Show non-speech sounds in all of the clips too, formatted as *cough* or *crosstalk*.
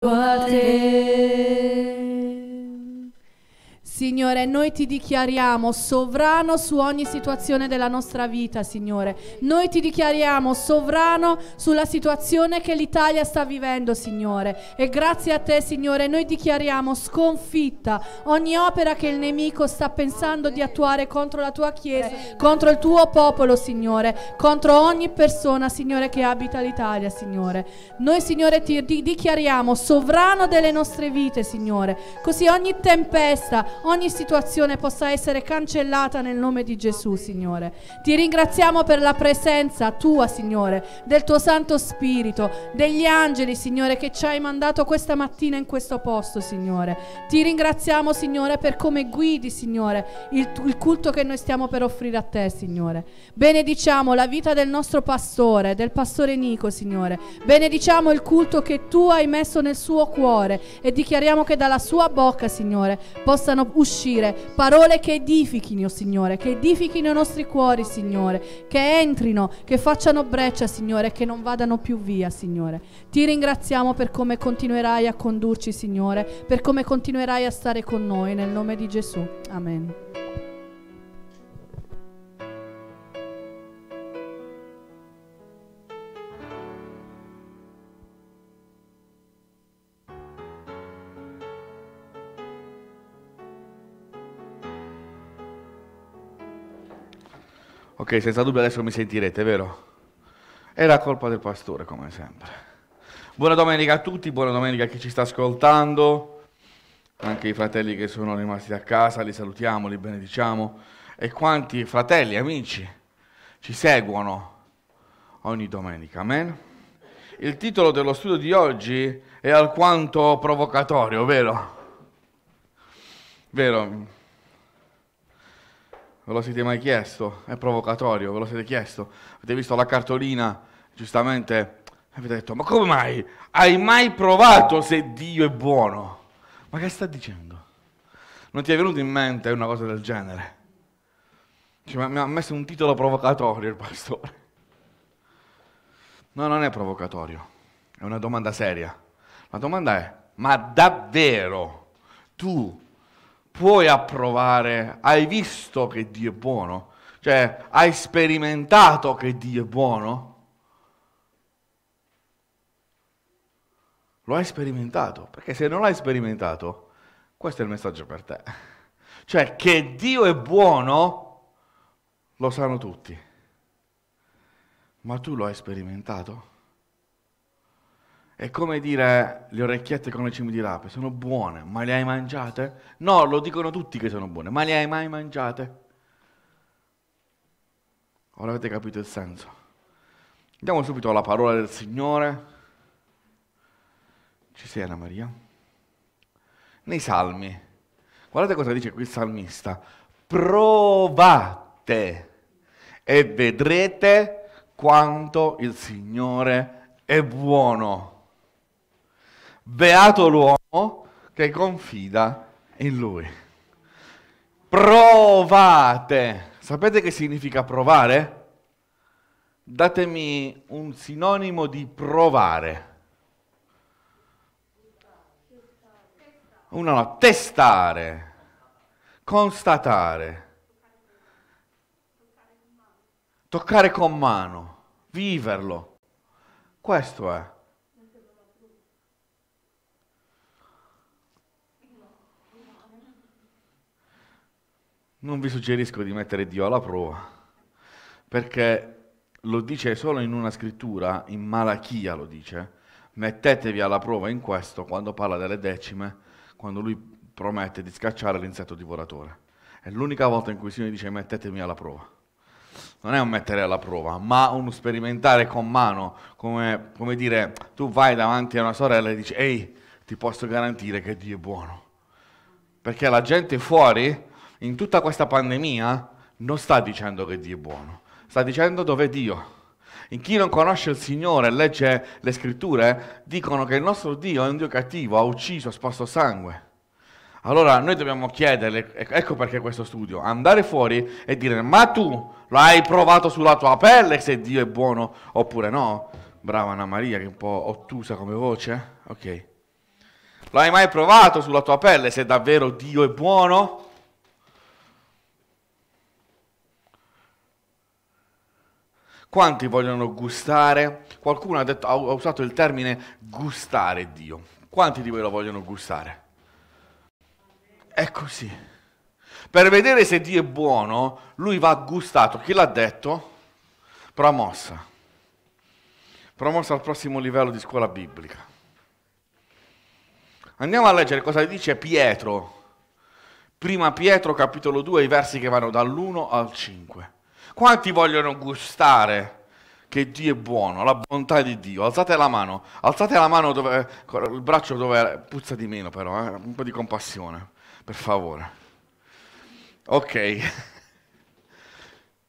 What is Signore, noi ti dichiariamo sovrano su ogni situazione della nostra vita, Signore. Noi ti dichiariamo sovrano sulla situazione che l'Italia sta vivendo, Signore. E grazie a te, Signore, noi dichiariamo sconfitta ogni opera che il nemico sta pensando di attuare contro la tua Chiesa, contro il tuo popolo, Signore, contro ogni persona, Signore, che abita l'Italia, Signore. Noi, Signore, ti dichiariamo sovrano delle nostre vite, Signore. Così ogni tempesta, ogni situazione possa essere cancellata nel nome di Gesù, Signore. Ti ringraziamo per la presenza tua, Signore, del tuo Santo Spirito, degli angeli, Signore, che ci hai mandato questa mattina in questo posto, Signore. Ti ringraziamo, Signore, per come guidi, Signore, il, il culto che noi stiamo per offrire a te, Signore. Benediciamo la vita del nostro pastore, del pastore Nico, Signore. Benediciamo il culto che tu hai messo nel suo cuore e dichiariamo che dalla sua bocca, Signore, possano uscire parole che edifichino, Signore, che edifichino i nostri cuori, Signore, che entrino, che facciano breccia, Signore, che non vadano più via, Signore. Ti ringraziamo per come continuerai a condurci, Signore, per come continuerai a stare con noi, nel nome di Gesù. Amen. Ok, senza dubbio adesso mi sentirete, vero? Era colpa del pastore, come sempre. Buona domenica a tutti, buona domenica a chi ci sta ascoltando, anche i fratelli che sono rimasti a casa, li salutiamo, li benediciamo, e quanti fratelli, amici, ci seguono ogni domenica. Amen. Il titolo dello studio di oggi è alquanto provocatorio, vero? Vero? Ve lo siete mai chiesto? È provocatorio, ve lo siete chiesto? Avete visto la cartolina, giustamente, e avete detto, ma come mai? Hai mai provato se Dio è buono? Ma che sta dicendo? Non ti è venuto in mente una cosa del genere? Cioè, mi ha messo un titolo provocatorio il pastore. No, non è provocatorio, è una domanda seria. La domanda è, ma davvero tu puoi approvare, hai visto che Dio è buono, cioè hai sperimentato che Dio è buono. Lo hai sperimentato, perché se non l'hai sperimentato, questo è il messaggio per te. Cioè che Dio è buono, lo sanno tutti, ma tu lo hai sperimentato. È come dire le orecchiette con le cime di rape, sono buone, ma le hai mangiate? No, lo dicono tutti che sono buone, ma le hai mai mangiate? Ora avete capito il senso. Andiamo subito alla parola del Signore. Ci sei Anna Maria? Nei salmi. Guardate cosa dice qui il salmista. Provate e vedrete quanto il Signore è buono. Beato l'uomo che confida in lui. Provate. Sapete che significa provare? Datemi un sinonimo di provare. Uno no, testare, constatare, toccare con mano, viverlo. Questo è. non vi suggerisco di mettere Dio alla prova, perché lo dice solo in una scrittura, in Malachia lo dice, mettetevi alla prova in questo quando parla delle decime, quando lui promette di scacciare l'insetto divoratore. È l'unica volta in cui il Signore dice mettetemi alla prova. Non è un mettere alla prova, ma un sperimentare con mano, come, come dire, tu vai davanti a una sorella e dici, ehi, ti posso garantire che Dio è buono. Perché la gente fuori in tutta questa pandemia non sta dicendo che Dio è buono, sta dicendo dove è Dio. In chi non conosce il Signore e legge le scritture, dicono che il nostro Dio è un Dio cattivo, ha ucciso, ha sposto sangue. Allora noi dobbiamo chiederle, ecco, ecco perché questo studio, andare fuori e dire ma tu lo hai provato sulla tua pelle se Dio è buono oppure no? Brava Anna Maria che è un po' ottusa come voce, ok. Lo hai mai provato sulla tua pelle se davvero Dio è buono? Quanti vogliono gustare? Qualcuno ha, detto, ha usato il termine gustare Dio. Quanti di voi lo vogliono gustare? È così. Per vedere se Dio è buono, lui va gustato. Chi l'ha detto? Promossa. Promossa al prossimo livello di scuola biblica. Andiamo a leggere cosa dice Pietro. Prima Pietro capitolo 2, i versi che vanno dall'1 al 5. Quanti vogliono gustare che Dio è buono, la bontà di Dio? Alzate la mano, alzate la mano dove, il braccio dove puzza di meno però, eh? un po' di compassione, per favore. Ok.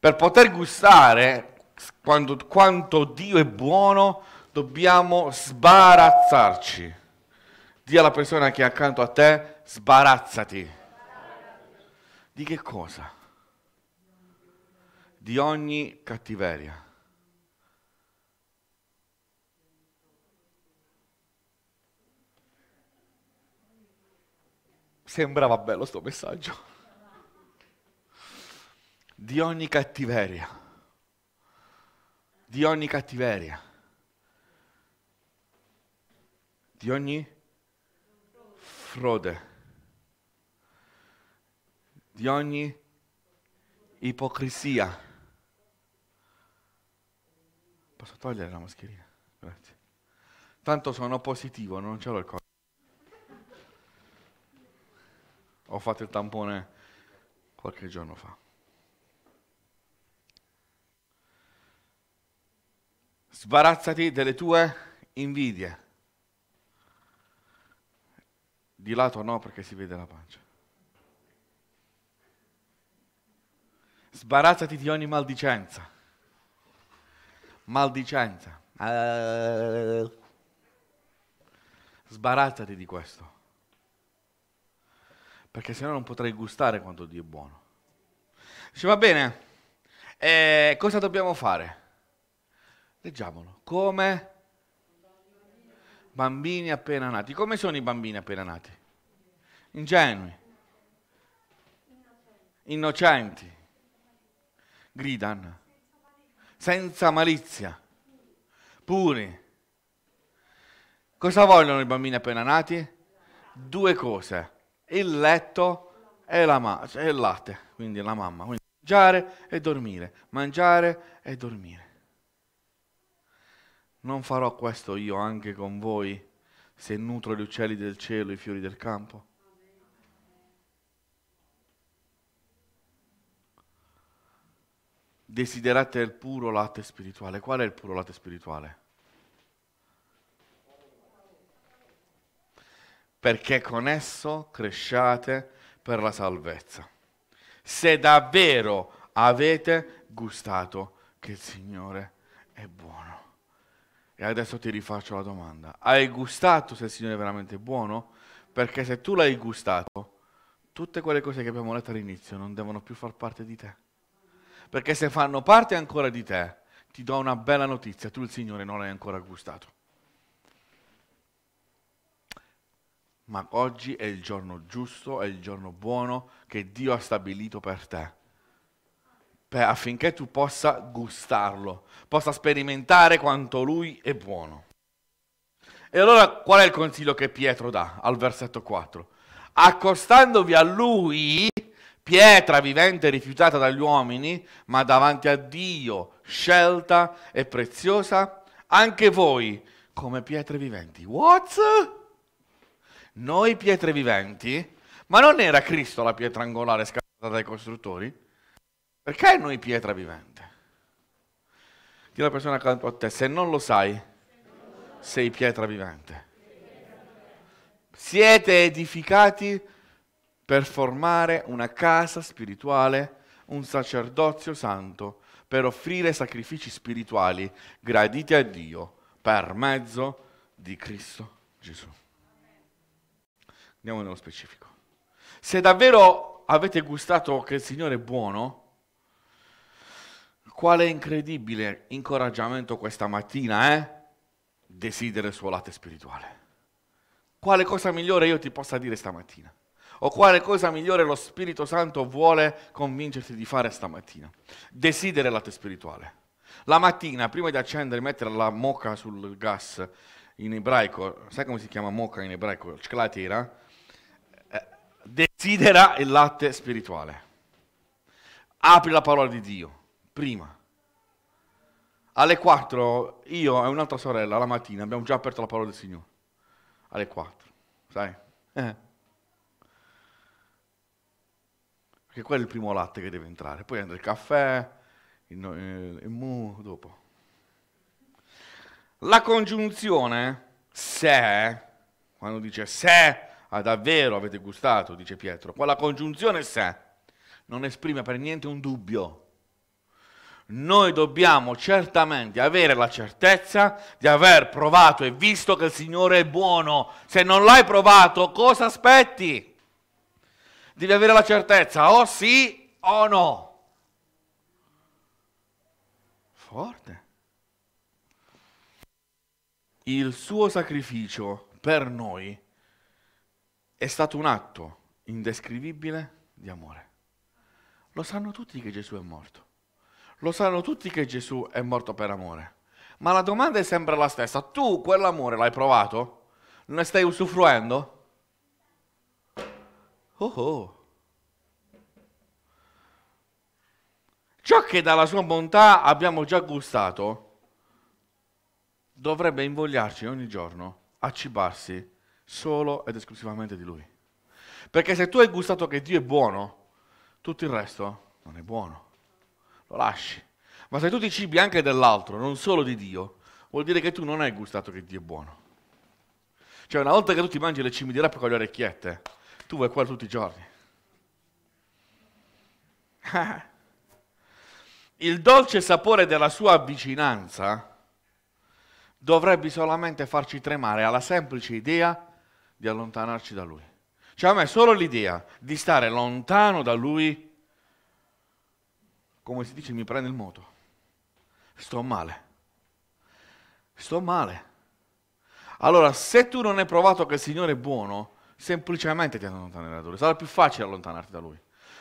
*laughs* per poter gustare quando, quanto Dio è buono, dobbiamo sbarazzarci. Dì alla persona che è accanto a te, sbarazzati. Di che cosa? di ogni cattiveria. Sembrava bello sto messaggio. Di ogni cattiveria. Di ogni cattiveria. Di ogni frode. Di ogni ipocrisia Posso togliere la mascherina? Grazie. Tanto sono positivo, non ce l'ho il corpo. Ho fatto il tampone qualche giorno fa. Sbarazzati delle tue invidie. Di lato no perché si vede la pancia. Sbarazzati di ogni maldicenza maldicenza. Eh, sbarazzati di questo, perché sennò non potrai gustare quanto Dio è buono. Dice, va bene, eh, cosa dobbiamo fare? Leggiamolo. Come bambini appena nati. Come sono i bambini appena nati? Ingenui. Innocenti. Gridano senza malizia, puri. Cosa vogliono i bambini appena nati? Due cose, il letto e, la cioè il latte, quindi la mamma. Quindi mangiare e dormire, mangiare e dormire. Non farò questo io anche con voi, se nutro gli uccelli del cielo i fiori del campo? desiderate il puro latte spirituale. Qual è il puro latte spirituale? Perché con esso cresciate per la salvezza. Se davvero avete gustato che il Signore è buono. E adesso ti rifaccio la domanda. Hai gustato se il Signore è veramente buono? Perché se tu l'hai gustato, tutte quelle cose che abbiamo letto all'inizio non devono più far parte di te perché se fanno parte ancora di te, ti do una bella notizia, tu il Signore non l'hai ancora gustato. Ma oggi è il giorno giusto, è il giorno buono che Dio ha stabilito per te, per, affinché tu possa gustarlo, possa sperimentare quanto Lui è buono. E allora qual è il consiglio che Pietro dà al versetto 4? Accostandovi a Lui, pietra vivente rifiutata dagli uomini, ma davanti a Dio scelta e preziosa, anche voi come pietre viventi. What? Noi pietre viventi? Ma non era Cristo la pietra angolare scattata dai costruttori? Perché noi pietra vivente? Dì la persona accanto a te, se non lo sai, sei pietra vivente. Siete edificati per formare una casa spirituale, un sacerdozio santo, per offrire sacrifici spirituali graditi a Dio per mezzo di Cristo Gesù. Andiamo nello specifico. Se davvero avete gustato che il Signore è buono, quale incredibile incoraggiamento questa mattina è eh? desidere suo latte spirituale. Quale cosa migliore io ti possa dire stamattina? o quale cosa migliore lo Spirito Santo vuole convincerti di fare stamattina. Desidera il latte spirituale. La mattina, prima di accendere e mettere la mocca sul gas in ebraico, sai come si chiama mocca in ebraico? Ciclatera. Eh, desidera il latte spirituale. Apri la parola di Dio, prima. Alle 4 io e un'altra sorella la mattina abbiamo già aperto la parola del Signore. Alle 4, sai? Eh Perché quello è il primo latte che deve entrare. Poi entra il caffè, il, il, eh, il mu, dopo. La congiunzione se, quando dice se, ah, davvero avete gustato, dice Pietro, quella congiunzione se non esprime per niente un dubbio. Noi dobbiamo certamente avere la certezza di aver provato e visto che il Signore è buono. Se non l'hai provato, cosa aspetti? devi avere la certezza o sì o no. Forte. Il suo sacrificio per noi è stato un atto indescrivibile di amore. Lo sanno tutti che Gesù è morto. Lo sanno tutti che Gesù è morto per amore. Ma la domanda è sempre la stessa. Tu quell'amore l'hai provato? Ne stai usufruendo? Oh oh. Ciò che dalla sua bontà abbiamo già gustato dovrebbe invogliarci ogni giorno a cibarsi solo ed esclusivamente di Lui. Perché se tu hai gustato che Dio è buono, tutto il resto non è buono. Lo lasci. Ma se tu ti cibi anche dell'altro, non solo di Dio, vuol dire che tu non hai gustato che Dio è buono. Cioè, una volta che tu ti mangi le ciminiere con le orecchiette, tu vai qua tutti i giorni. *laughs* Il dolce sapore della sua vicinanza dovrebbe solamente farci tremare alla semplice idea di allontanarci da lui. Cioè a me solo l'idea di stare lontano da lui, come si dice, mi prende il moto. Sto male. Sto male. Allora, se tu non hai provato che il Signore è buono, semplicemente ti allontanerà da lui. Sarà più facile allontanarti da lui.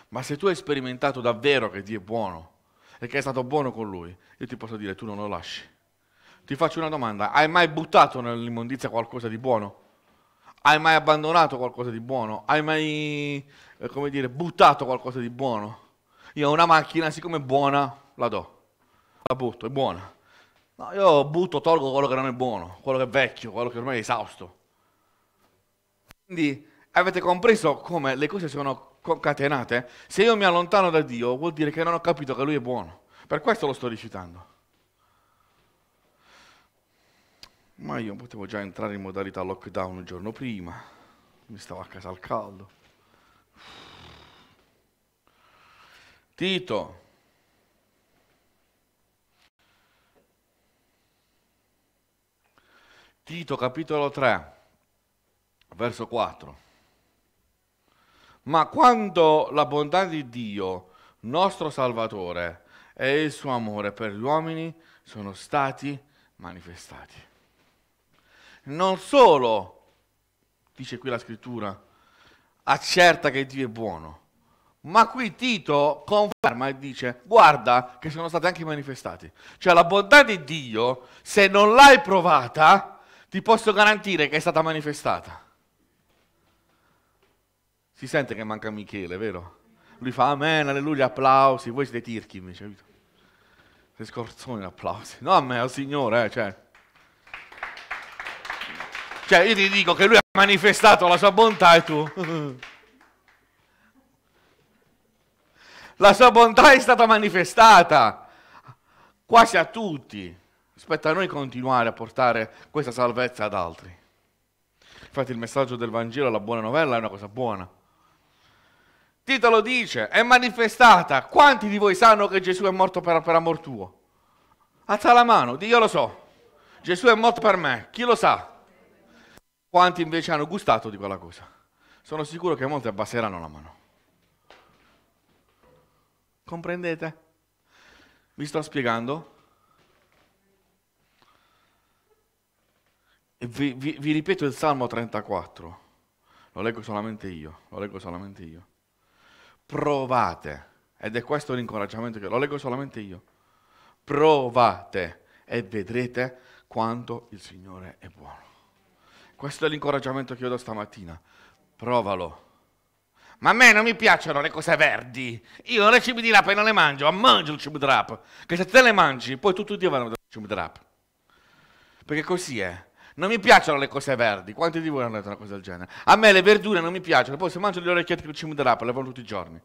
Ma se tu hai sperimentato davvero che Dio è buono e che è stato buono con lui, io ti posso dire tu non lo lasci. Ti faccio una domanda, hai mai buttato nell'immondizia qualcosa di buono? Hai mai abbandonato qualcosa di buono? Hai mai, eh, come dire, buttato qualcosa di buono? Io ho una macchina, siccome è buona, la do. La butto, è buona. No, io butto, tolgo quello che non è buono, quello che è vecchio, quello che ormai è esausto. Quindi avete compreso come le cose sono concatenate? Se io mi allontano da Dio vuol dire che non ho capito che Lui è buono. Per questo lo sto recitando. Ma io potevo già entrare in modalità lockdown il giorno prima, mi stavo a casa al caldo. Tito. Tito capitolo 3 verso 4. Ma quando la bontà di Dio, nostro Salvatore, e il suo amore per gli uomini sono stati manifestati. Non solo, dice qui la scrittura, accerta che Dio è buono, ma qui Tito conferma e dice, guarda che sono stati anche manifestati. Cioè la bontà di Dio, se non l'hai provata, ti posso garantire che è stata manifestata. Si sente che manca Michele, vero? Lui fa amen, alleluia, applausi, voi siete tirchi invece, capito? Sei scorzoni applausi. No a me, al Signore, eh, cioè. Cioè, io ti dico che lui ha manifestato la sua bontà e tu... *laughs* la sua bontà è stata manifestata quasi a tutti. Aspetta a noi continuare a portare questa salvezza ad altri. Infatti il messaggio del Vangelo, la buona novella, è una cosa buona titolo dice, è manifestata. Quanti di voi sanno che Gesù è morto per, per amor tuo? Alza la mano, di io lo so. Gesù è morto per me, chi lo sa? Quanti invece hanno gustato di quella cosa? Sono sicuro che molti abbasseranno la mano. Comprendete? Vi sto spiegando? Vi, vi, vi ripeto il Salmo 34, lo leggo solamente io, lo leggo solamente io provate. Ed è questo l'incoraggiamento che lo leggo solamente io. Provate e vedrete quanto il Signore è buono. Questo è l'incoraggiamento che io do stamattina. Provalo. Ma a me non mi piacciono le cose verdi. Io le cibi di rap non le mangio, ma mangio il cibo di rap. Che se te le mangi, poi tutti ti vanno dal cibo di rap. Perché così è. Non mi piacciono le cose verdi. Quanti di voi hanno detto una cosa del genere? A me le verdure non mi piacciono. Poi se mangio le orecchiette con il cimo dell'ape, le vanno tutti i giorni.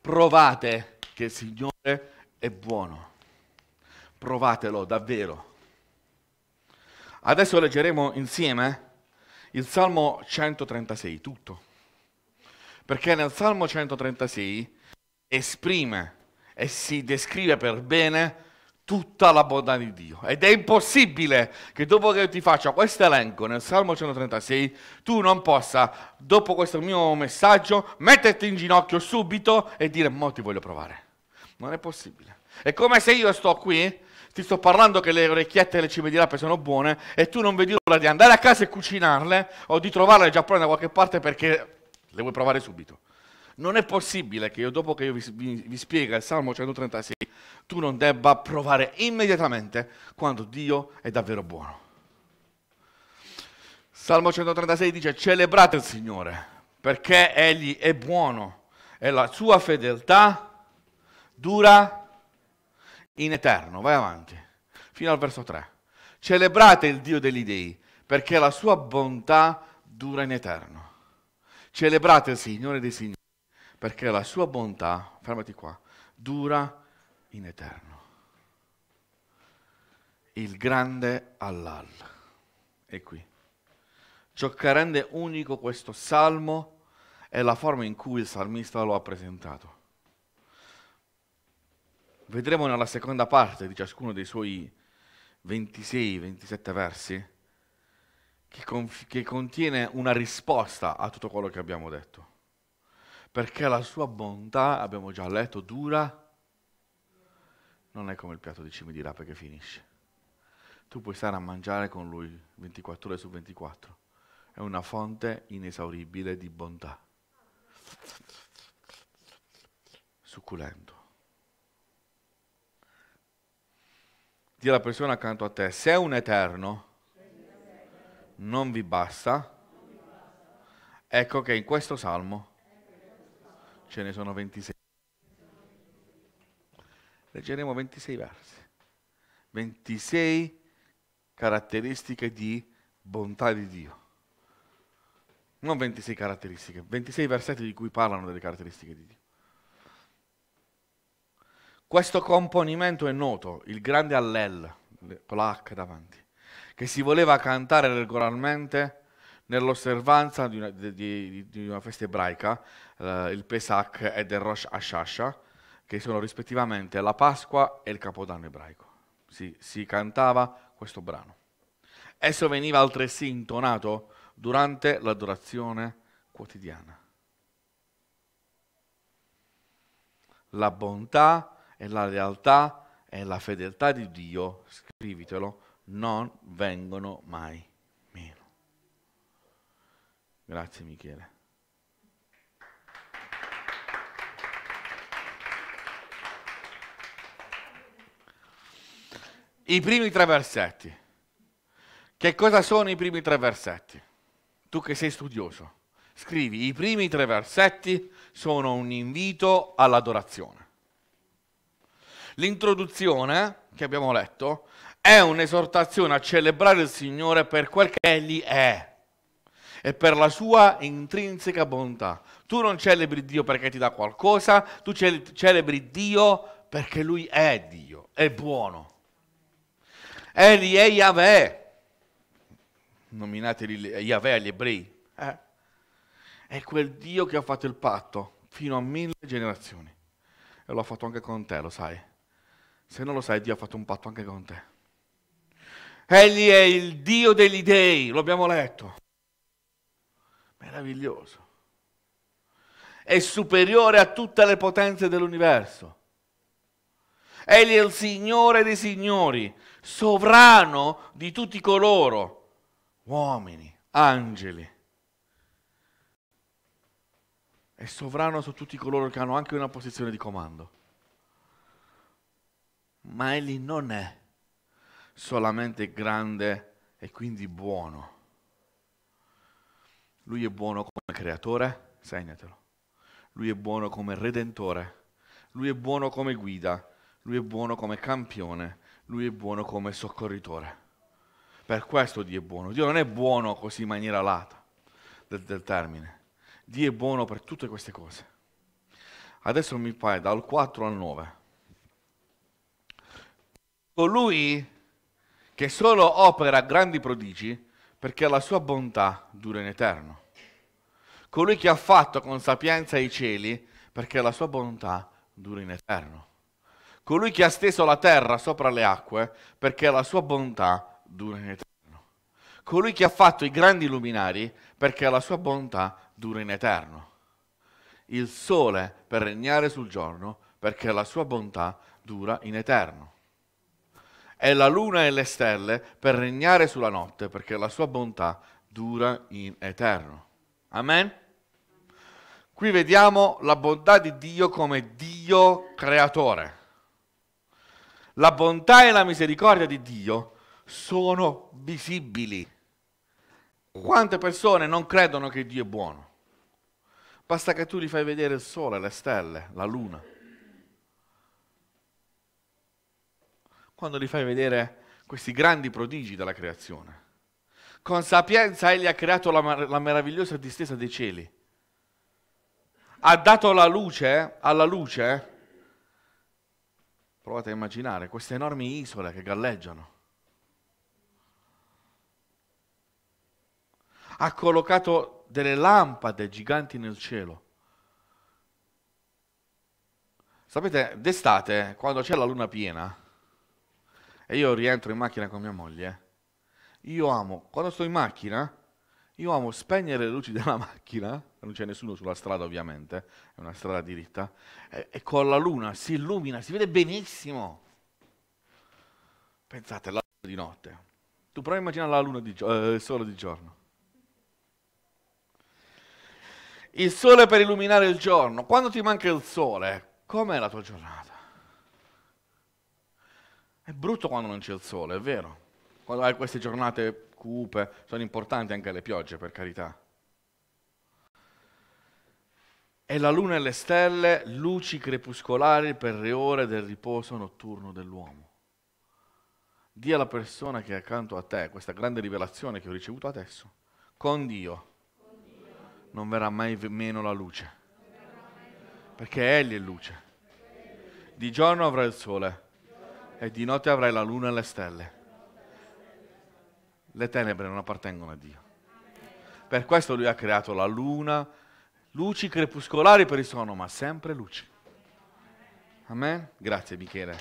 Provate che il Signore è buono. Provatelo davvero. Adesso leggeremo insieme il Salmo 136, tutto. Perché nel Salmo 136 esprime e si descrive per bene tutta la bontà di Dio. Ed è impossibile che dopo che io ti faccio questo elenco nel Salmo 136, tu non possa, dopo questo mio messaggio, metterti in ginocchio subito e dire, mo ti voglio provare. Non è possibile. È come se io sto qui, ti sto parlando che le orecchiette e le cime di rape sono buone e tu non vedi l'ora di andare a casa e cucinarle o di trovarle già pronte da qualche parte perché le vuoi provare subito. Non è possibile che io, dopo che io vi, vi, vi spiega il Salmo 136, tu non debba provare immediatamente quando Dio è davvero buono. Salmo 136 dice, celebrate il Signore, perché Egli è buono e la sua fedeltà dura in eterno. Vai avanti, fino al verso 3. Celebrate il Dio degli dei, perché la sua bontà dura in eterno. Celebrate il Signore dei Signori, perché la sua bontà, fermati qua, dura in eterno in eterno. Il grande Allal è qui. Ciò che rende unico questo salmo è la forma in cui il salmista lo ha presentato. Vedremo nella seconda parte di ciascuno dei suoi 26-27 versi che, conf- che contiene una risposta a tutto quello che abbiamo detto. Perché la sua bontà, abbiamo già letto, dura non è come il piatto di cime di rape che finisce. Tu puoi stare a mangiare con lui 24 ore su 24. È una fonte inesauribile di bontà. Succulento. Dì alla persona accanto a te, se un eterno non vi basta, ecco che in questo salmo ce ne sono 26 leggeremo 26 versi, 26 caratteristiche di bontà di Dio. Non 26 caratteristiche, 26 versetti di cui parlano delle caratteristiche di Dio. Questo componimento è noto, il grande Allel, con la H davanti, che si voleva cantare regolarmente nell'osservanza di una, di, di una festa ebraica, eh, il Pesach e del Rosh Ashasha, che sono rispettivamente la Pasqua e il Capodanno ebraico. Si, si cantava questo brano. Esso veniva altresì intonato durante l'adorazione quotidiana. La bontà e la lealtà e la fedeltà di Dio, scrivitelo, non vengono mai meno. Grazie Michele. i primi tre versetti. Che cosa sono i primi tre versetti? Tu che sei studioso, scrivi, i primi tre versetti sono un invito all'adorazione. L'introduzione che abbiamo letto è un'esortazione a celebrare il Signore per quel che Egli è e per la sua intrinseca bontà. Tu non celebri Dio perché ti dà qualcosa, tu celebri Dio perché Lui è Dio, è buono. Eli eh, è Yahweh, nominate eh, Yahweh agli ebrei, eh? è quel Dio che ha fatto il patto fino a mille generazioni. E lo ha fatto anche con te, lo sai. Se non lo sai, Dio ha fatto un patto anche con te. Egli è il Dio degli dei, lo abbiamo letto. Meraviglioso. È superiore a tutte le potenze dell'universo. Egli è il Signore dei Signori sovrano di tutti coloro, uomini, angeli. È sovrano su tutti coloro che hanno anche una posizione di comando. Ma egli non è solamente grande e quindi buono. Lui è buono come creatore, segnatelo. Lui è buono come redentore. Lui è buono come guida. Lui è buono come campione lui è buono come soccorritore. Per questo Dio è buono. Dio non è buono così in maniera lata del, del termine. Dio è buono per tutte queste cose. Adesso mi pare dal 4 al 9. Colui che solo opera grandi prodigi perché la sua bontà dura in eterno. Colui che ha fatto con sapienza i cieli perché la sua bontà dura in eterno colui che ha steso la terra sopra le acque, perché la sua bontà dura in eterno. Colui che ha fatto i grandi luminari, perché la sua bontà dura in eterno. Il sole per regnare sul giorno, perché la sua bontà dura in eterno. E la luna e le stelle per regnare sulla notte, perché la sua bontà dura in eterno. Amen? Qui vediamo la bontà di Dio come Dio creatore. La bontà e la misericordia di Dio sono visibili. Quante persone non credono che Dio è buono? Basta che tu gli fai vedere il sole, le stelle, la luna. Quando gli fai vedere questi grandi prodigi della creazione. Con sapienza egli ha creato la, la meravigliosa distesa dei cieli. Ha dato la luce alla luce Provate a immaginare queste enormi isole che galleggiano. Ha collocato delle lampade giganti nel cielo. Sapete, d'estate, quando c'è la luna piena, e io rientro in macchina con mia moglie, io amo, quando sto in macchina, io amo spegnere le luci della *laughs* macchina non c'è nessuno sulla strada ovviamente, è una strada diritta, e, e con la luna si illumina, si vede benissimo. Pensate, la luna di notte. Tu prova a immaginare la luna di eh, il sole di giorno. Il sole per illuminare il giorno. Quando ti manca il sole, com'è la tua giornata? È brutto quando non c'è il sole, è vero. Quando hai queste giornate cupe, sono importanti anche le piogge, per carità e la luna e le stelle, luci crepuscolari per le ore del riposo notturno dell'uomo. Dì alla persona che è accanto a te questa grande rivelazione che ho ricevuto adesso. Con Dio, non verrà mai meno la luce, perché Egli è luce. Di giorno avrai il sole e di notte avrai la luna e le stelle. Le tenebre non appartengono a Dio. Per questo Lui ha creato la luna, Luci crepuscolari per il sonno, ma sempre luci. Amen? Grazie Michele.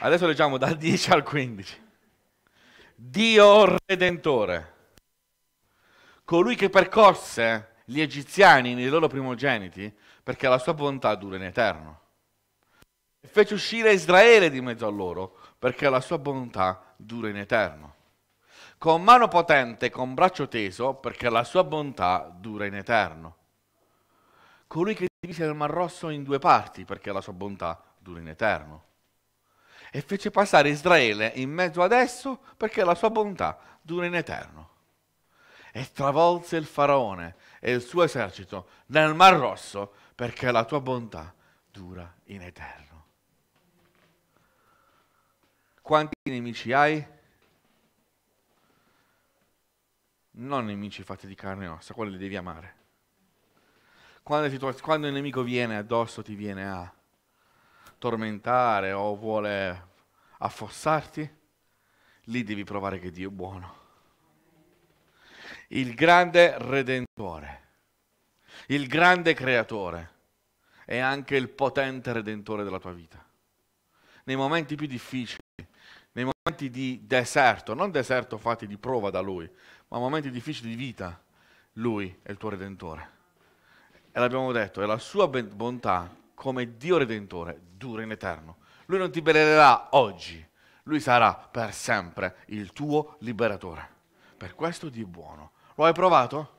Adesso leggiamo dal 10 al 15. Dio Redentore, colui che percorse gli egiziani nei loro primogeniti, perché la sua bontà dura in eterno. E fece uscire Israele di mezzo a loro, perché la sua bontà dura in eterno con mano potente, con braccio teso, perché la sua bontà dura in eterno. Colui che divise il Mar Rosso in due parti, perché la sua bontà dura in eterno. E fece passare Israele in mezzo ad esso, perché la sua bontà dura in eterno. E travolse il faraone e il suo esercito nel Mar Rosso, perché la tua bontà dura in eterno. Quanti nemici hai? non nemici fatti di carne e ossa, quelli li devi amare. Quando, tu, quando il nemico viene addosso, ti viene a tormentare o vuole affossarti, lì devi provare che Dio è buono. Il grande redentore, il grande creatore è anche il potente redentore della tua vita. Nei momenti più difficili, nei momenti di deserto, non deserto fatti di prova da Lui, ma momenti difficili di vita, Lui è il tuo Redentore. E l'abbiamo detto, e la sua bontà come Dio Redentore dura in eterno. Lui non ti benedirà oggi, Lui sarà per sempre il tuo liberatore. Per questo Dio è buono. Lo hai provato?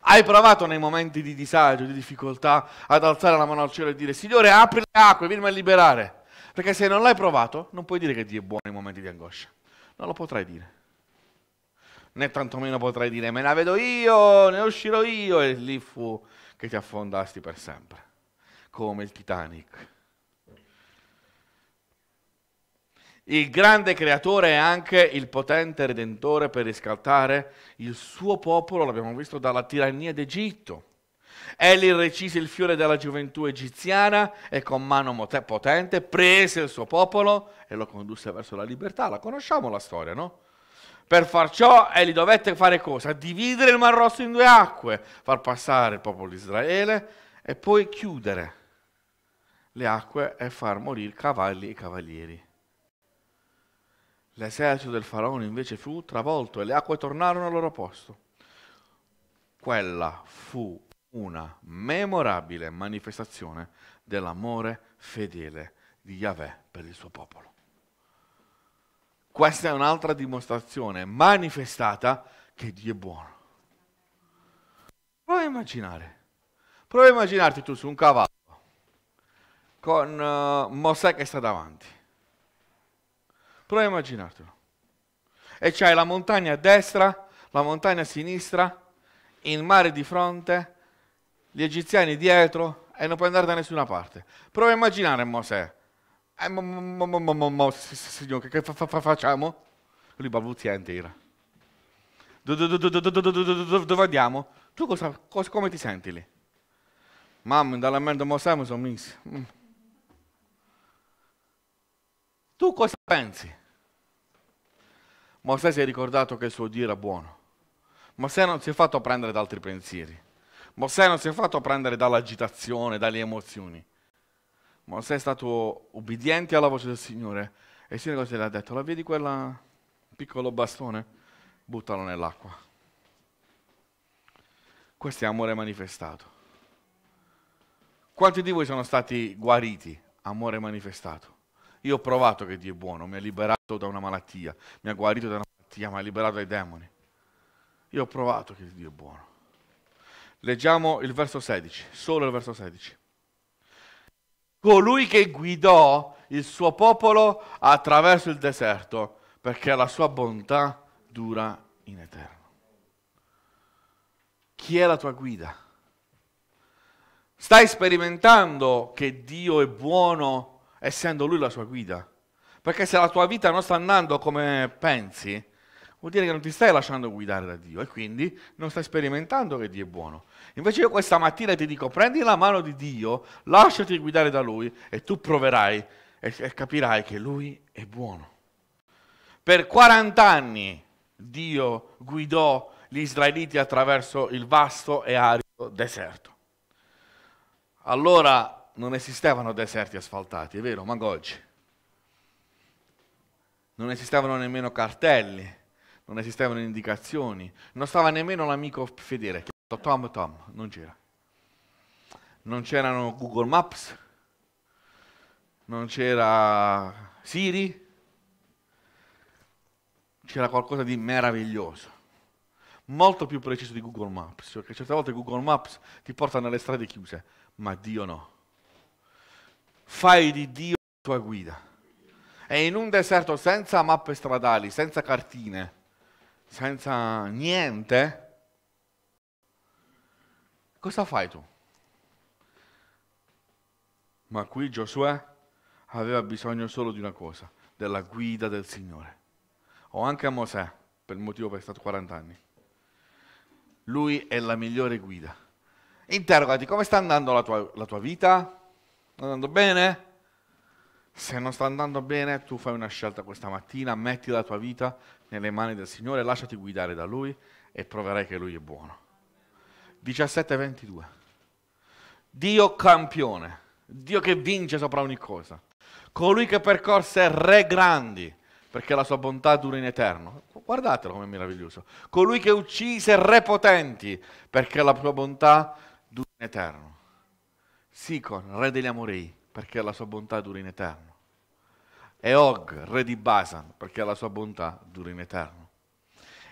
Hai provato nei momenti di disagio, di difficoltà, ad alzare la mano al cielo e dire, Signore, apri le acque, vieni a liberare. Perché se non l'hai provato, non puoi dire che Dio è buono nei momenti di angoscia. Non lo potrai dire né tantomeno potrei dire me la vedo io, ne uscirò io, e lì fu che ti affondasti per sempre, come il Titanic. Il grande creatore è anche il potente redentore per riscaltare il suo popolo, l'abbiamo visto, dalla tirannia d'Egitto. Egli recise il fiore della gioventù egiziana e con mano potente prese il suo popolo e lo condusse verso la libertà. La conosciamo la storia, no? Per far ciò egli eh, dovette fare cosa? Dividere il Mar Rosso in due acque, far passare il popolo di Israele e poi chiudere le acque e far morire cavalli e cavalieri. L'esercito del faraone invece fu travolto e le acque tornarono al loro posto. Quella fu una memorabile manifestazione dell'amore fedele di Yahweh per il suo popolo. Questa è un'altra dimostrazione manifestata che Dio è buono. Prova a immaginare. Prova a immaginarti tu su un cavallo con uh, Mosè che sta davanti. Prova a immaginartelo. E c'hai la montagna a destra, la montagna a sinistra, il mare di fronte, gli egiziani dietro e non puoi andare da nessuna parte. Prova a immaginare Mosè eh, ma, ma, ma, signore, che facciamo? Lui balbuzzia in terra. Dove andiamo? Tu come ti senti lì? Mamma, dalla mente mo mi sono mis. Tu cosa pensi? Mosè si è ricordato che il suo Dio era buono. Mosè non si è fatto prendere da altri pensieri. Mosè non si è fatto prendere dall'agitazione, dalle emozioni. Mosè è stato ubbidiente alla voce del Signore. E il Signore cosa gli ha detto? La vedi quel piccolo bastone? Buttalo nell'acqua. Questo è amore manifestato. Quanti di voi sono stati guariti? Amore manifestato. Io ho provato che Dio è buono, mi ha liberato da una malattia, mi ha guarito da una malattia, mi ha liberato dai demoni. Io ho provato che Dio è buono. Leggiamo il verso 16, solo il verso 16 colui che guidò il suo popolo attraverso il deserto, perché la sua bontà dura in eterno. Chi è la tua guida? Stai sperimentando che Dio è buono essendo Lui la sua guida? Perché se la tua vita non sta andando come pensi, vuol dire che non ti stai lasciando guidare da Dio e quindi non stai sperimentando che Dio è buono. Invece io questa mattina ti dico, prendi la mano di Dio, lasciati guidare da Lui e tu proverai e, e capirai che Lui è buono. Per 40 anni Dio guidò gli israeliti attraverso il vasto e arido deserto. Allora non esistevano deserti asfaltati, è vero, ma oggi non esistevano nemmeno cartelli non esistevano indicazioni, non stava nemmeno l'amico fedele, chiamato Tom Tom, non c'era. Non c'erano Google Maps, non c'era Siri, c'era qualcosa di meraviglioso, molto più preciso di Google Maps, perché certe volte Google Maps ti porta nelle strade chiuse, ma Dio no. Fai di Dio la tua guida. E in un deserto senza mappe stradali, senza cartine, senza niente, cosa fai tu? Ma qui Giosuè aveva bisogno solo di una cosa, della guida del Signore. O anche a Mosè, per il motivo per è stato 40 anni. Lui è la migliore guida. Interrogati, come sta andando la tua, la tua vita? Sta andando bene? Se non sta andando bene, tu fai una scelta questa mattina, metti la tua vita nelle mani del Signore, lasciati guidare da Lui e proverai che Lui è buono. 17:22. Dio campione, Dio che vince sopra ogni cosa, colui che percorse re grandi, perché la sua bontà dura in eterno. Guardatelo come è meraviglioso. Colui che uccise re potenti, perché la sua bontà dura in eterno. Sicon, re degli Amorei, perché la sua bontà dura in eterno e Og, re di Basan, perché la sua bontà dura in eterno.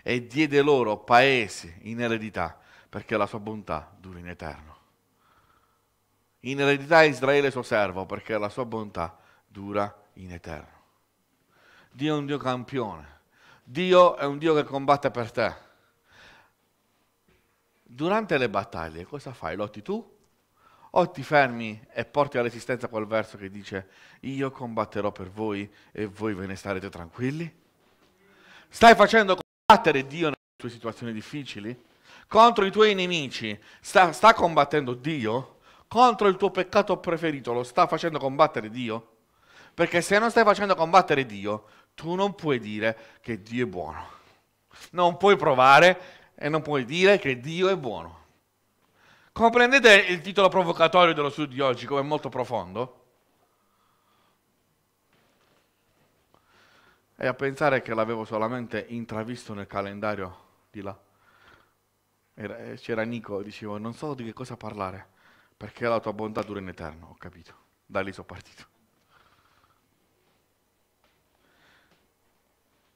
E diede loro paesi in eredità, perché la sua bontà dura in eterno. In eredità Israele suo servo, perché la sua bontà dura in eterno. Dio è un Dio campione. Dio è un Dio che combatte per te. Durante le battaglie cosa fai? Lotti tu o ti fermi e porti all'esistenza quel verso che dice io combatterò per voi e voi ve ne starete tranquilli? Stai facendo combattere Dio nelle tue situazioni difficili? Contro i tuoi nemici sta, sta combattendo Dio? Contro il tuo peccato preferito lo sta facendo combattere Dio? Perché se non stai facendo combattere Dio, tu non puoi dire che Dio è buono. Non puoi provare e non puoi dire che Dio è buono. Comprendete il titolo provocatorio dello studio di oggi come molto profondo? E a pensare che l'avevo solamente intravisto nel calendario di là. Era, c'era Nico, dicevo, non so di che cosa parlare, perché la tua bontà dura in eterno, ho capito. Da lì sono partito.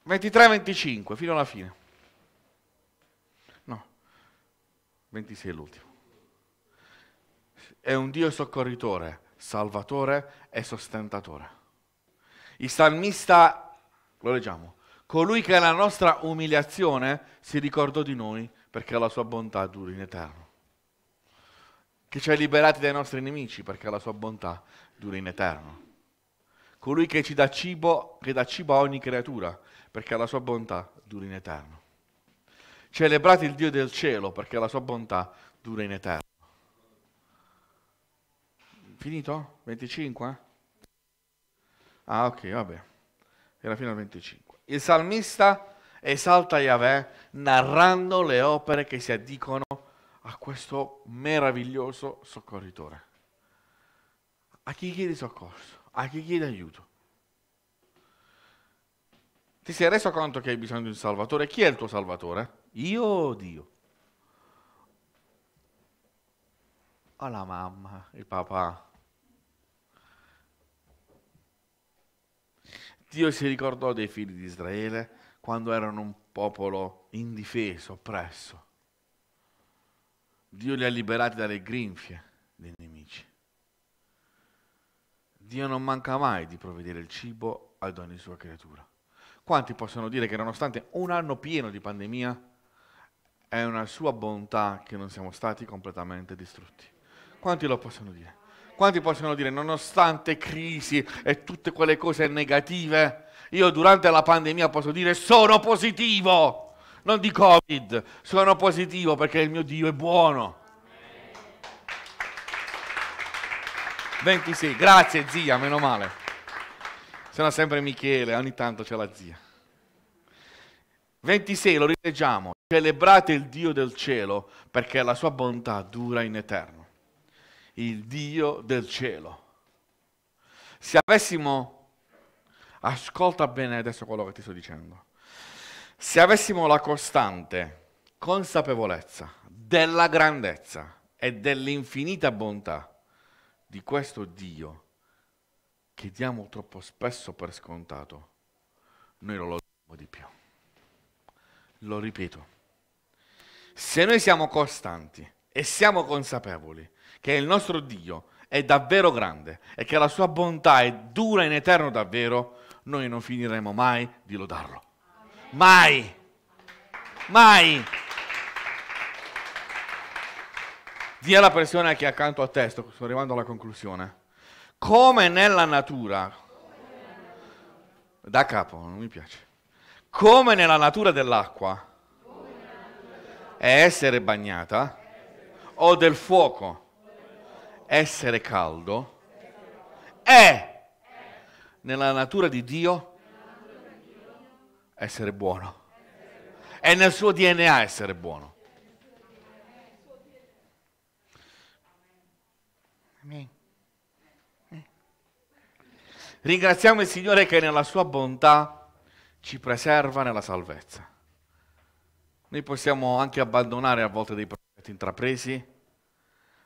23-25, fino alla fine. No, 26 è l'ultimo è un Dio soccorritore, salvatore e sostentatore. Il salmista, lo leggiamo, colui che alla nostra umiliazione si ricordò di noi perché la sua bontà dura in eterno. Che ci ha liberati dai nostri nemici perché la sua bontà dura in eterno. Colui che ci dà cibo, che dà cibo a ogni creatura perché la sua bontà dura in eterno. Celebrate il Dio del cielo perché la sua bontà dura in eterno. Finito? 25? Ah, ok, vabbè. Era fino al 25. Il salmista esalta Yahweh narrando le opere che si addicono a questo meraviglioso soccorritore. A chi chiede soccorso? A chi chiede aiuto? Ti sei reso conto che hai bisogno di un salvatore? Chi è il tuo salvatore? Io o Dio? O la mamma, il papà, Dio si ricordò dei figli di Israele quando erano un popolo indifeso, oppresso. Dio li ha liberati dalle grinfie dei nemici. Dio non manca mai di provvedere il cibo ad ogni sua creatura. Quanti possono dire che nonostante un anno pieno di pandemia, è una sua bontà che non siamo stati completamente distrutti? Quanti lo possono dire? Quanti possono dire, nonostante crisi e tutte quelle cose negative, io durante la pandemia posso dire sono positivo, non di Covid, sono positivo perché il mio Dio è buono. 26, grazie zia, meno male. Sono sempre Michele, ogni tanto c'è la zia. 26, lo rileggiamo. Celebrate il Dio del cielo perché la sua bontà dura in eterno il Dio del cielo. Se avessimo, ascolta bene adesso quello che ti sto dicendo, se avessimo la costante consapevolezza della grandezza e dell'infinita bontà di questo Dio che diamo troppo spesso per scontato, noi lo lodiamo di più. Lo ripeto, se noi siamo costanti e siamo consapevoli che il nostro Dio è davvero grande e che la sua bontà è dura in eterno davvero, noi non finiremo mai di lodarlo. Mai! Mai! Dì la persona che è accanto a te, sto arrivando alla conclusione, come nella natura, da capo, non mi piace, come nella natura dell'acqua è essere bagnata o del fuoco essere caldo è nella natura di Dio essere buono. È nel suo DNA essere buono. Ringraziamo il Signore che nella sua bontà ci preserva nella salvezza. Noi possiamo anche abbandonare a volte dei progetti intrapresi,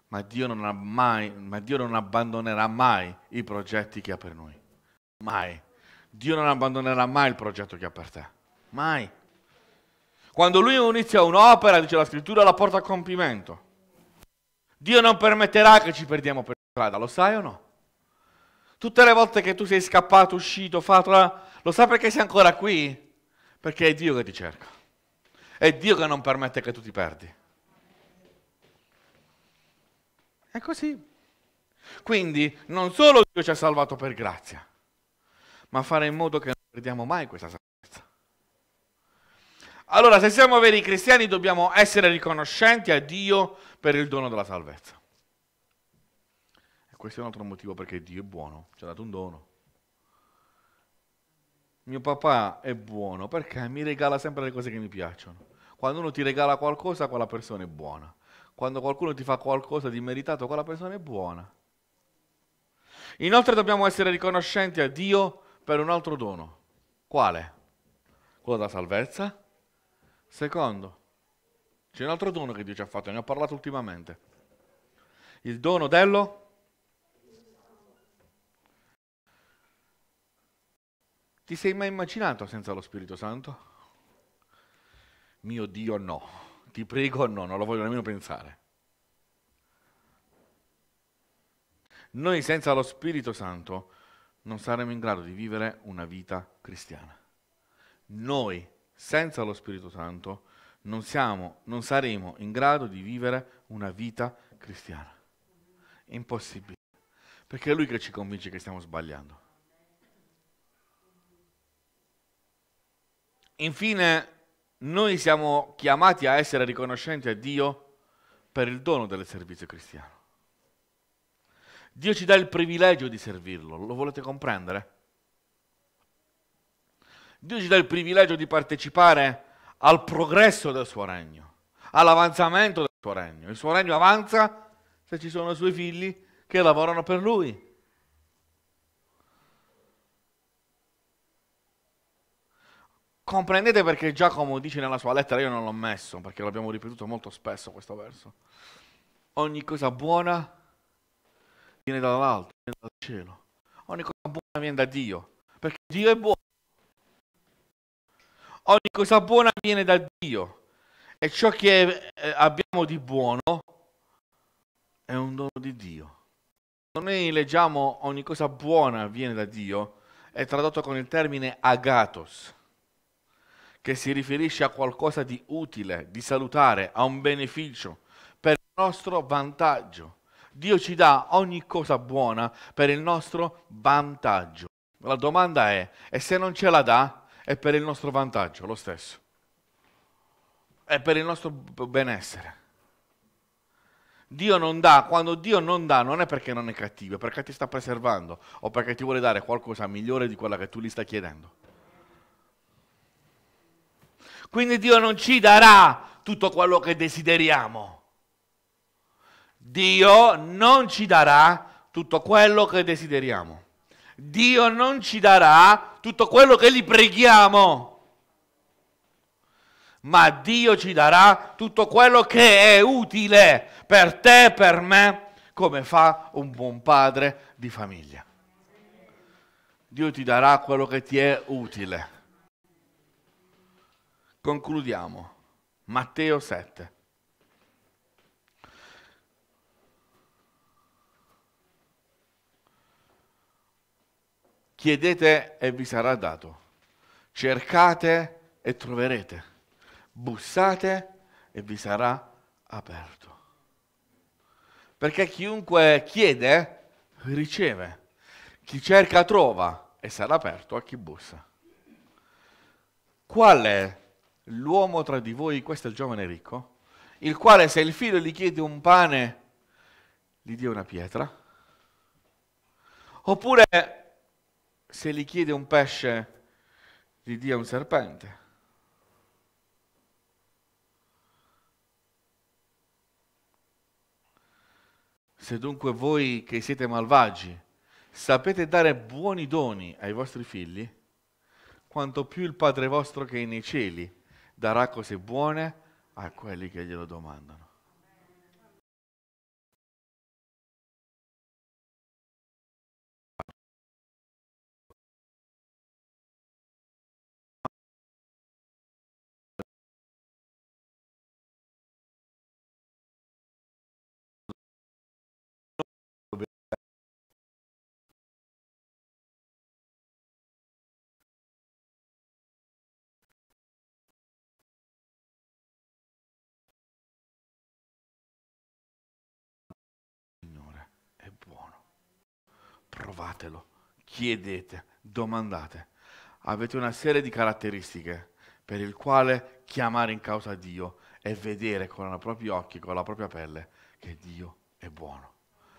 ma Dio non, ha mai, ma Dio non abbandonerà mai i progetti che ha per noi. Mai. Dio non abbandonerà mai il progetto che ha per te. Mai. Quando lui inizia un'opera, dice la scrittura, la porta a compimento. Dio non permetterà che ci perdiamo per strada, lo sai o no? Tutte le volte che tu sei scappato, uscito, fatto, lo sai perché sei ancora qui? Perché è Dio che ti cerca. È Dio che non permette che tu ti perdi. È così. Quindi non solo Dio ci ha salvato per grazia, ma fare in modo che non perdiamo mai questa salvezza. Allora, se siamo veri cristiani, dobbiamo essere riconoscenti a Dio per il dono della salvezza. E questo è un altro motivo perché Dio è buono, ci ha dato un dono. Mio papà è buono perché mi regala sempre le cose che mi piacciono. Quando uno ti regala qualcosa, quella persona è buona quando qualcuno ti fa qualcosa di meritato, quella persona è buona. Inoltre dobbiamo essere riconoscenti a Dio per un altro dono. Quale? Quello della salvezza. Secondo, c'è un altro dono che Dio ci ha fatto, ne ho parlato ultimamente. Il dono dello... Ti sei mai immaginato senza lo Spirito Santo? Mio Dio no ti prego no, non lo voglio nemmeno pensare. Noi senza lo Spirito Santo non saremo in grado di vivere una vita cristiana. Noi senza lo Spirito Santo non, siamo, non saremo in grado di vivere una vita cristiana. impossibile. Perché è lui che ci convince che stiamo sbagliando. Infine, noi siamo chiamati a essere riconoscenti a Dio per il dono del servizio cristiano. Dio ci dà il privilegio di servirlo, lo volete comprendere? Dio ci dà il privilegio di partecipare al progresso del suo regno, all'avanzamento del suo regno. Il suo regno avanza se ci sono i suoi figli che lavorano per lui. Comprendete perché Giacomo dice nella sua lettera, io non l'ho messo, perché l'abbiamo ripetuto molto spesso questo verso. Ogni cosa buona viene dall'alto, viene dal cielo. Ogni cosa buona viene da Dio, perché Dio è buono. Ogni cosa buona viene da Dio. E ciò che eh, abbiamo di buono è un dono di Dio. Quando noi leggiamo ogni cosa buona viene da Dio, è tradotto con il termine agatos che si riferisce a qualcosa di utile, di salutare, a un beneficio, per il nostro vantaggio. Dio ci dà ogni cosa buona per il nostro vantaggio. La domanda è, e se non ce la dà, è per il nostro vantaggio lo stesso. È per il nostro benessere. Dio non dà, quando Dio non dà non è perché non è cattivo, è perché ti sta preservando o perché ti vuole dare qualcosa migliore di quella che tu gli stai chiedendo. Quindi Dio non ci darà tutto quello che desideriamo. Dio non ci darà tutto quello che desideriamo. Dio non ci darà tutto quello che gli preghiamo. Ma Dio ci darà tutto quello che è utile per te, e per me, come fa un buon padre di famiglia. Dio ti darà quello che ti è utile. Concludiamo. Matteo 7. Chiedete e vi sarà dato. Cercate e troverete. Bussate e vi sarà aperto. Perché chiunque chiede, riceve. Chi cerca trova e sarà aperto a chi bussa. Qual è l'uomo tra di voi, questo è il giovane ricco, il quale se il figlio gli chiede un pane, gli dia una pietra, oppure se gli chiede un pesce, gli dia un serpente. Se dunque voi che siete malvagi sapete dare buoni doni ai vostri figli, quanto più il Padre vostro che è nei cieli darà cose buone a quelli che glielo domandano. provatelo, chiedete, domandate. Avete una serie di caratteristiche per il quale chiamare in causa Dio e vedere con i propri occhi, con la propria pelle, che Dio è buono.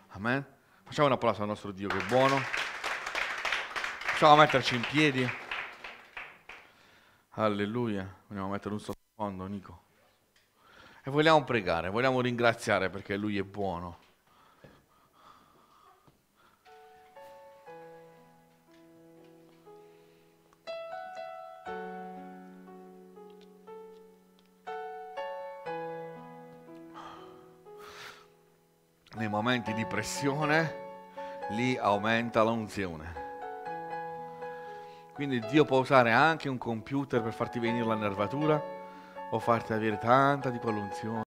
Amen? Facciamo un applauso al nostro Dio che è buono. Facciamo a metterci in piedi. Alleluia. Vogliamo mettere un sottofondo, Nico. E vogliamo pregare, vogliamo ringraziare perché Lui è buono. momenti di pressione, lì aumenta l'unzione. Quindi Dio può usare anche un computer per farti venire la nervatura o farti avere tanta di quell'unzione.